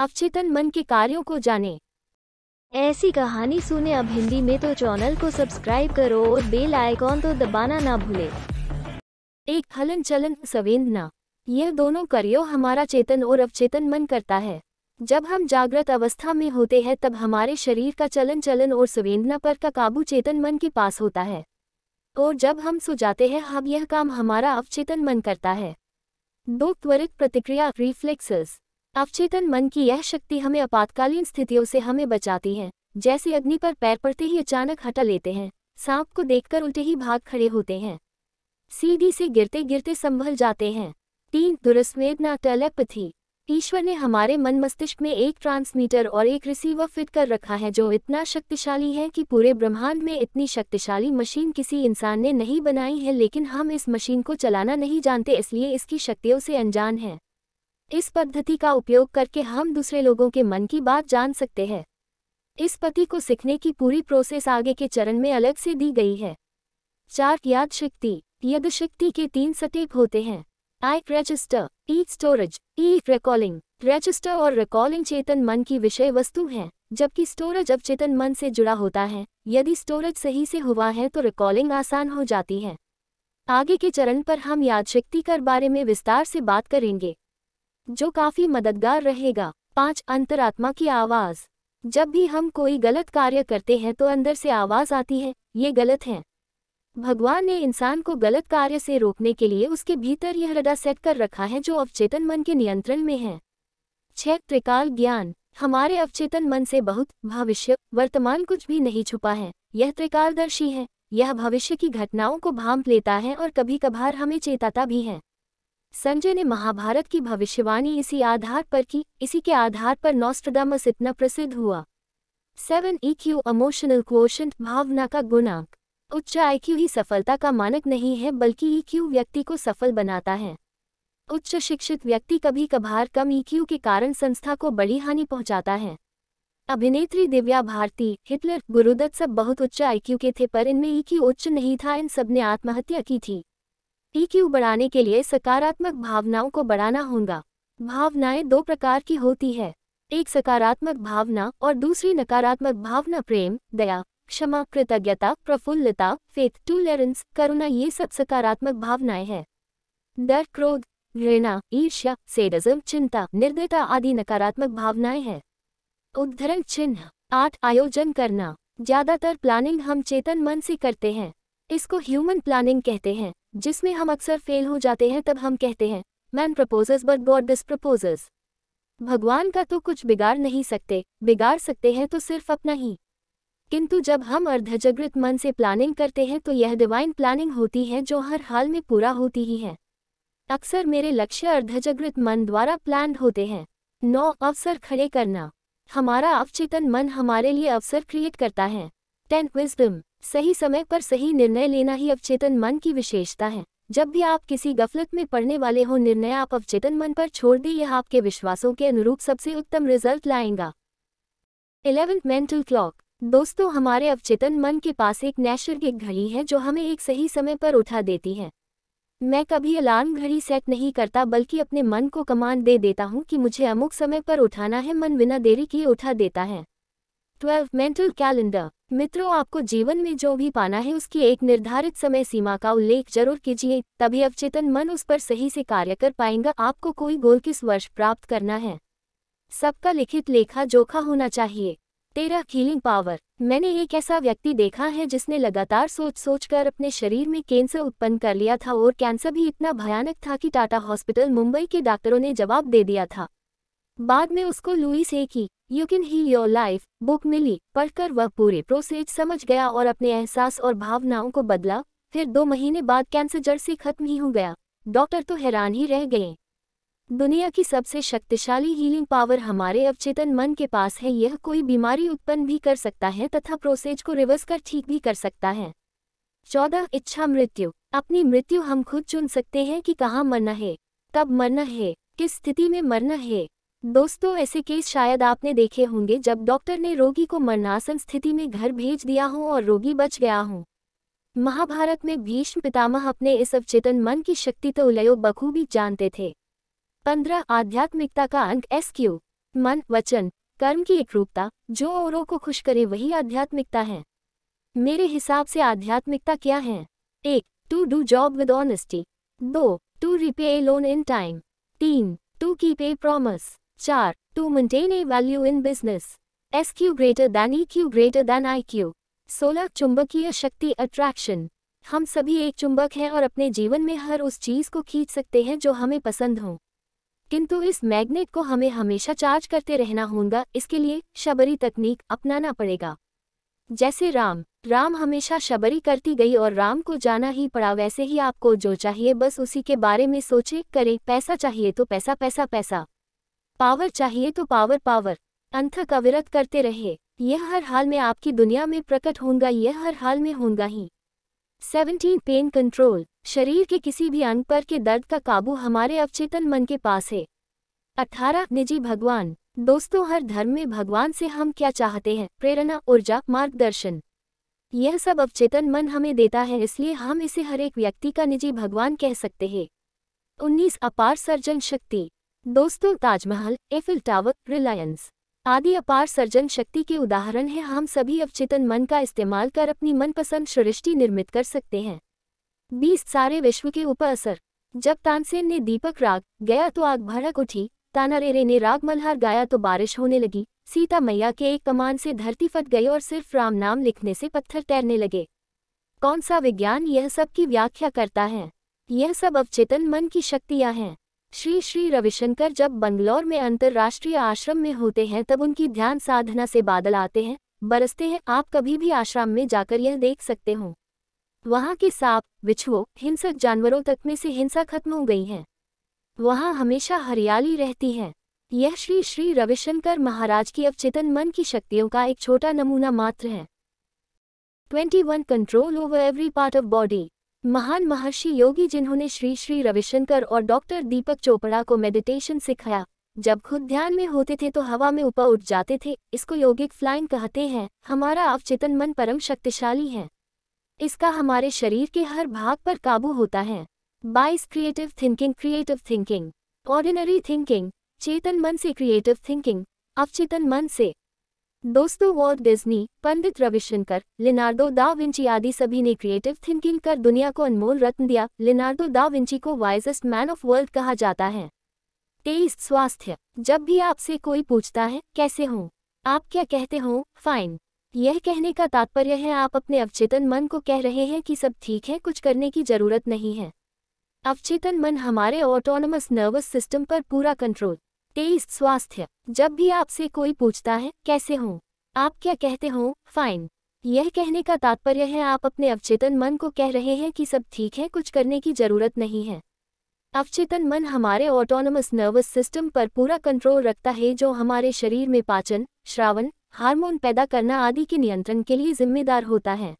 अवचेतन मन के कार्यों को जाने ऐसी कहानी सुने अब हिंदी में तो चैनल को सब्सक्राइब करो और बेल आइकॉन तो दबाना ना भूले एक हलन चलन संवेदना यह दोनों करियो हमारा चेतन और अवचेतन मन करता है जब हम जागृत अवस्था में होते हैं तब हमारे शरीर का चलन चलन और संवेदना पर का काबू चेतन मन के पास होता है और जब हम सो जाते हैं हम यह काम हमारा अवचेतन मन करता है दो त्वरित प्रतिक्रिया रिफ्लेक्सेस अवचेतन मन की यह शक्ति हमें आपातकालीन स्थितियों से हमें बचाती है जैसे अग्नि पर पैर पड़ते ही अचानक हटा लेते हैं सांप को देखकर उल्टे ही भाग खड़े होते हैं सीढ़ी से गिरते गिरते संभल जाते हैं तीन दुरस्वेदना टेलेपथी ईश्वर ने हमारे मन मस्तिष्क में एक ट्रांसमीटर और एक रिसीवर फिट कर रखा है जो इतना शक्तिशाली है कि पूरे ब्रह्मांड में इतनी शक्तिशाली मशीन किसी इंसान ने नहीं बनाई है लेकिन हम इस मशीन को चलाना नहीं जानते इसलिए इसकी शक्तियों से अनजान हैं इस पद्धति का उपयोग करके हम दूसरे लोगों के मन की बात जान सकते हैं इस पति को सीखने की पूरी प्रोसेस आगे के चरण में अलग से दी गई है चार याद शक्ति यद शक्ति के तीन स्टेप होते हैं आई रजिस्टर ई स्टोरेज ई रिकॉलिंग रजिस्टर और रिकॉलिंग चेतन मन की विषय वस्तु हैं जबकि स्टोरेज अवचेतन मन से जुड़ा होता है यदि स्टोरेज सही से हुआ है तो रिकॉलिंग आसान हो जाती है आगे के चरण पर हम यादशक्ति कर बारे में विस्तार से बात करेंगे जो काफ़ी मददगार रहेगा पाँच अंतरात्मा की आवाज़ जब भी हम कोई गलत कार्य करते हैं तो अंदर से आवाज़ आती है ये गलत है भगवान ने इंसान को गलत कार्य से रोकने के लिए उसके भीतर यह हृदय सेट कर रखा है जो अवचेतन मन के नियंत्रण में है छह त्रिकाल ज्ञान हमारे अवचेतन मन से बहुत भविष्य वर्तमान कुछ भी नहीं छुपा है यह त्रिकालदर्शी है यह भविष्य की घटनाओं को भांप लेता है और कभी कभार हमें चेताता भी है संजय ने महाभारत की भविष्यवाणी इसी आधार पर की इसी के आधार पर नॉस्ट्रडामस इतना प्रसिद्ध हुआ seven E Q emotional quotient भावना का गुणांक उच्च आई क्यू ही सफलता का मानक नहीं है बल्कि ई क्यू व्यक्ति को सफल बनाता है उच्च शिक्षित व्यक्ति कभी कभार कम ई क्यू के कारण संस्था को बड़ी हानि पहुंचाता है अभिनेत्री दिव्या भारती हिटलर गुरुदत्त सब बहुत उच्च आई क्यू के थे पर इनमें ई क्यू उच्च नहीं था इन सब ने आत्महत्या की थी ईक्यू बढ़ाने के लिए सकारात्मक भावनाओं को बढ़ाना होगा भावनाएं दो प्रकार की होती है एक सकारात्मक भावना और दूसरी नकारात्मक भावना प्रेम दया क्षमा कृतज्ञता प्रफुल्लता फेथ टूलरेंस करुणा ये सब सकारात्मक भावनाएं हैं डर क्रोध घृणा ईर्ष्या सेडजम चिंता निर्दयता आदि नकारात्मक भावनाएं हैं उद्धरण चिन्ह आठ आयोजन करना ज्यादातर प्लानिंग हम चेतन मन से करते हैं इसको ह्यूमन प्लानिंग कहते हैं जिसमें हम अक्सर फेल हो जाते हैं तब हम कहते हैं man proposes but God disposes भगवान का तो कुछ बिगाड़ नहीं सकते बिगाड़ सकते हैं तो सिर्फ अपना ही किंतु जब हम अर्धजगृत मन से प्लानिंग करते हैं तो यह डिवाइन प्लानिंग होती है जो हर हाल में पूरा होती ही है अक्सर मेरे लक्ष्य अर्धजगृत मन द्वारा प्लान होते हैं नौ अवसर खड़े करना हमारा अवचेतन मन हमारे लिए अवसर क्रिएट करता है टेन विजडम सही समय पर सही निर्णय लेना ही अवचेतन मन की विशेषता है जब भी आप किसी गफलत में पड़ने वाले हो निर्णय आप अवचेतन मन पर छोड़ दें यह आपके विश्वासों के अनुरूप सबसे उत्तम रिजल्ट लाएगा इलेवेंथ मेंटल क्लॉक दोस्तों हमारे अवचेतन मन के पास एक नैसर्गिक घड़ी है जो हमें एक सही समय पर उठा देती है मैं कभी अलार्म घड़ी सेट नहीं करता बल्कि अपने मन को कमांड दे देता हूँ कि मुझे अमुक समय पर उठाना है मन बिना देरी किए उठा देता है ट्वेल्व मेंटल कैलेंडर मित्रों आपको जीवन में जो भी पाना है उसकी एक निर्धारित समय सीमा का उल्लेख जरूर कीजिए तभी अवचेतन मन उस पर सही से कार्य कर पाएगा आपको कोई गोल किस वर्ष प्राप्त करना है सबका लिखित लेखा जोखा होना चाहिए तेरा हीलिंग पावर मैंने एक ऐसा व्यक्ति देखा है जिसने लगातार सोच सोच कर अपने शरीर में कैंसर उत्पन्न कर लिया था और कैंसर भी इतना भयानक था कि टाटा हॉस्पिटल मुंबई के डॉक्टरों ने जवाब दे दिया था बाद में उसको लुई से की you can heal your life book मिली पढ़कर वह पूरे प्रोसेज समझ गया और अपने एहसास और भावनाओं को बदला फिर दो महीने बाद कैंसर जड़ से खत्म ही हो गया डॉक्टर तो हैरान ही रह गए दुनिया की सबसे शक्तिशाली हीलिंग पावर हमारे अवचेतन मन के पास है यह कोई बीमारी उत्पन्न भी कर सकता है तथा प्रोसेज को रिवर्स कर ठीक भी कर सकता है चौदह इच्छा मृत्यु अपनी मृत्यु हम खुद चुन सकते हैं कि कहाँ मरना है कब मरना है किस स्थिति में मरना है दोस्तों ऐसे केस शायद आपने देखे होंगे जब डॉक्टर ने रोगी को मरणासन स्थिति में घर भेज दिया हो और रोगी बच गया हो महाभारत में भीष्म पितामह अपने इस अवचेतन मन की शक्ति तो उलयो बखूबी जानते थे पंद्रह आध्यात्मिकता का अंक एस क्यू मन वचन कर्म की एकरूपता जो औरों को खुश करे वही आध्यात्मिकता है मेरे हिसाब से आध्यात्मिकता क्या है एक to do job with honesty दो to repay a loan in time तीन टू कीप ए प्रॉमिस चार to maintain a value in business S Q greater than E Q greater than I Q सोलह चुंबकीय शक्ति attraction हम सभी एक चुंबक हैं और अपने जीवन में हर उस चीज को खींच सकते हैं जो हमें पसंद हो किंतु इस मैग्नेट को हमें हमेशा चार्ज करते रहना होगा इसके लिए शबरी तकनीक अपनाना पड़ेगा जैसे राम राम हमेशा शबरी करती गई और राम को जाना ही पड़ा वैसे ही आपको जो चाहिए बस उसी के बारे में सोचे करें पैसा चाहिए तो पैसा पैसा पैसा पावर चाहिए तो पावर पावर अंथक अविरत करते रहे यह हर हाल में आपकी दुनिया में प्रकट होगा यह हर हाल में होगा ही सेवनटीन पेन कंट्रोल शरीर के किसी भी अंग पर के दर्द का काबू हमारे अवचेतन मन के पास है अठारह निजी भगवान दोस्तों हर धर्म में भगवान से हम क्या चाहते हैं प्रेरणा ऊर्जा मार्गदर्शन यह सब अवचेतन मन हमें देता है इसलिए हम इसे हर एक व्यक्ति का निजी भगवान कह सकते हैं उन्नीस अपार सर्जन शक्ति दोस्तों ताजमहल एफिल टावर रिलायंस आदि अपार सर्जन शक्ति के उदाहरण हैं हम सभी अवचेतन मन का इस्तेमाल कर अपनी मनपसंद सृष्टि निर्मित कर सकते हैं बीस सारे विश्व के ऊपर असर जब तानसेन ने दीपक राग गया तो आग भड़क उठी तानारेरे ने राग मल्हार गाया तो बारिश होने लगी सीता मैया के एक कमान से धरती फट गई और सिर्फ राम नाम लिखने से पत्थर तैरने लगे कौन सा विज्ञान यह सब की व्याख्या करता है यह सब अवचेतन मन की शक्तियाँ हैं श्री श्री रविशंकर जब बंगलौर में अंतर्राष्ट्रीय आश्रम में होते हैं तब उनकी ध्यान साधना से बादल आते हैं बरसते हैं आप कभी भी आश्रम में जाकर यह देख सकते हो वहाँ के सांप बिछुओ हिंसक जानवरों तक में से हिंसा खत्म हो गई है वहाँ हमेशा हरियाली रहती है यह श्री श्री रविशंकर महाराज की अवचेतन मन की शक्तियों का एक छोटा नमूना मात्र है twenty one control over every part of body महान महर्षि योगी जिन्होंने श्री श्री रविशंकर और डॉक्टर दीपक चोपड़ा को मेडिटेशन सिखाया जब खुद ध्यान में होते थे तो हवा में ऊपर उठ जाते थे इसको योगिक फ्लाइंग कहते हैं हमारा अवचेतन मन परम शक्तिशाली है इसका हमारे शरीर के हर भाग पर काबू होता है बाइस creative thinking creative thinking ordinary thinking चेतन मन से क्रिएटिव थिंकिंग अवचेतन मन से दोस्तों Walt Disney Pandit Ravishankar Leonardo da Vinci आदि सभी ने क्रिएटिव थिंकिंग कर दुनिया को अनमोल रत्न दिया लिनार्डो दा विंची को वाइजेस्ट मैन ऑफ वर्ल्ड कहा जाता है तेईस स्वास्थ्य जब भी आपसे कोई पूछता है कैसे हो आप क्या कहते हो फाइन यह कहने का तात्पर्य है आप अपने अवचेतन मन को कह रहे हैं कि सब ठीक है कुछ करने की जरूरत नहीं है अवचेतन मन हमारे ऑटोनमस नर्वस सिस्टम पर पूरा कंट्रोल तेईस स्वास्थ्य जब भी आपसे कोई पूछता है कैसे हो आप क्या कहते हो फाइन यह कहने का तात्पर्य है आप अपने अवचेतन मन को कह रहे हैं कि सब ठीक है कुछ करने की जरूरत नहीं है अवचेतन मन हमारे ऑटोनोमस नर्वस सिस्टम पर पूरा कंट्रोल रखता है जो हमारे शरीर में पाचन श्रावण हार्मोन पैदा करना आदि के नियंत्रण के लिए जिम्मेदार होता है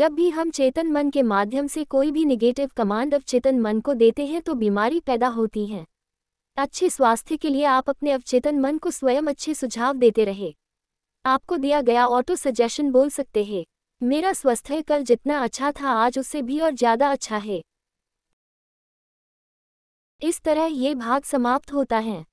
जब भी हम चेतन मन के माध्यम से कोई भी निगेटिव कमांड अवचेतन मन को देते हैं तो बीमारी पैदा होती है अच्छे स्वास्थ्य के लिए आप अपने अवचेतन मन को स्वयं अच्छे सुझाव देते रहे आपको दिया गया ऑटो सजेशन बोल सकते हैं मेरा स्वास्थ्य कल जितना अच्छा था आज उससे भी और ज़्यादा अच्छा है इस तरह ये भाग समाप्त होता है